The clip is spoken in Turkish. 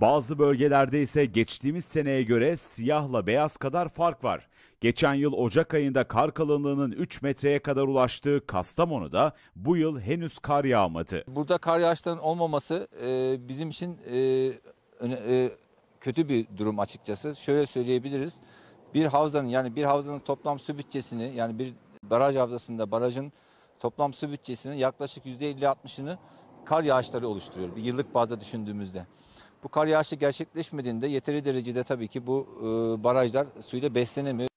Bazı bölgelerde ise geçtiğimiz seneye göre siyahla beyaz kadar fark var. Geçen yıl Ocak ayında kar kalınlığının 3 metreye kadar ulaştığı Kastamonu'da bu yıl henüz kar yağmadı. Burada kar yağışlarının olmaması e, bizim için e, e, kötü bir durum açıkçası. Şöyle söyleyebiliriz. Bir havzanın yani bir havzanın toplam su bütçesini yani bir baraj havzasında barajın toplam su bütçesinin yaklaşık %50-60'ını kar yağışları oluşturuyor. Bir yıllık bazda düşündüğümüzde. Bu kar yağışı gerçekleşmediğinde yeteri derecede tabii ki bu e, barajlar suyla beslenemiyor.